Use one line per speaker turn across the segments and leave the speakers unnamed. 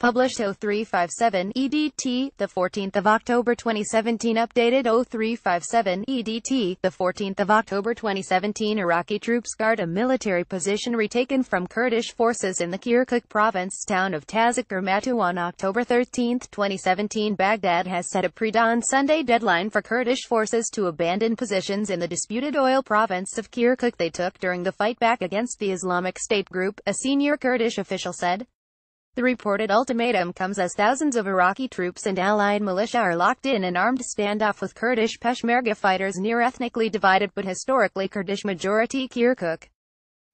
Published 0357 EDT, the 14th of October 2017 Updated 0357 EDT, the 14th of October 2017 Iraqi troops guard a military position retaken from Kurdish forces in the Kirkuk province town of Tazak on October 13, 2017 Baghdad has set a pre-dawn Sunday deadline for Kurdish forces to abandon positions in the disputed oil province of Kirkuk they took during the fight back against the Islamic State group, a senior Kurdish official said. The reported ultimatum comes as thousands of Iraqi troops and allied militia are locked in an armed standoff with Kurdish Peshmerga fighters near ethnically divided but historically Kurdish-majority Kirkuk.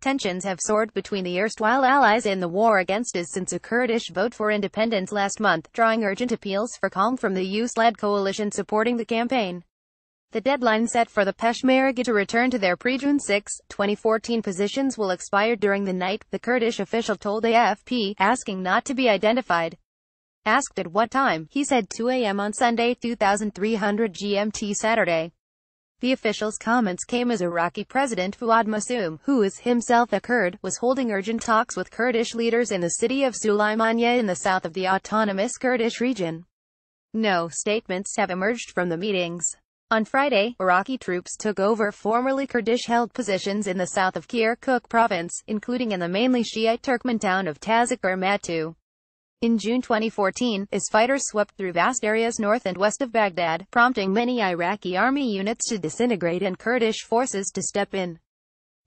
Tensions have soared between the erstwhile allies in the war against us since a Kurdish vote for independence last month, drawing urgent appeals for calm from the U.S.-led coalition supporting the campaign. The deadline set for the Peshmerga to return to their pre-June 6, 2014 positions will expire during the night, the Kurdish official told AFP, asking not to be identified. Asked at what time, he said 2 a.m. on Sunday 2300 GMT Saturday. The official's comments came as Iraqi President Fuad Masum, who is himself a Kurd, was holding urgent talks with Kurdish leaders in the city of Sulaimaniya in the south of the autonomous Kurdish region. No statements have emerged from the meetings. On Friday, Iraqi troops took over formerly Kurdish-held positions in the south of Kirkuk province, including in the mainly Shiite Turkmen town of Tazikir Matu. In June 2014, IS fighters swept through vast areas north and west of Baghdad, prompting many Iraqi army units to disintegrate and Kurdish forces to step in.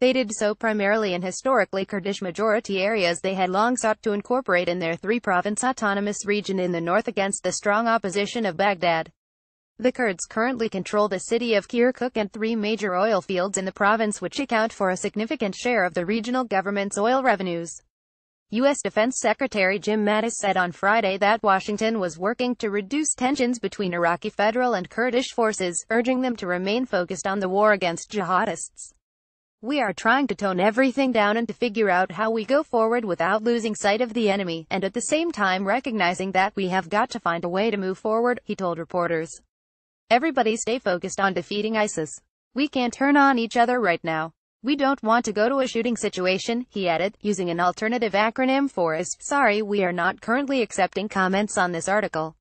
They did so primarily in historically Kurdish-majority areas they had long sought to incorporate in their three-province autonomous region in the north against the strong opposition of Baghdad. The Kurds currently control the city of Kirkuk and three major oil fields in the province which account for a significant share of the regional government's oil revenues. U.S. Defense Secretary Jim Mattis said on Friday that Washington was working to reduce tensions between Iraqi federal and Kurdish forces, urging them to remain focused on the war against jihadists. We are trying to tone everything down and to figure out how we go forward without losing sight of the enemy, and at the same time recognizing that we have got to find a way to move forward, he told reporters. Everybody stay focused on defeating ISIS. We can't turn on each other right now. We don't want to go to a shooting situation, he added, using an alternative acronym for "is." Sorry we are not currently accepting comments on this article.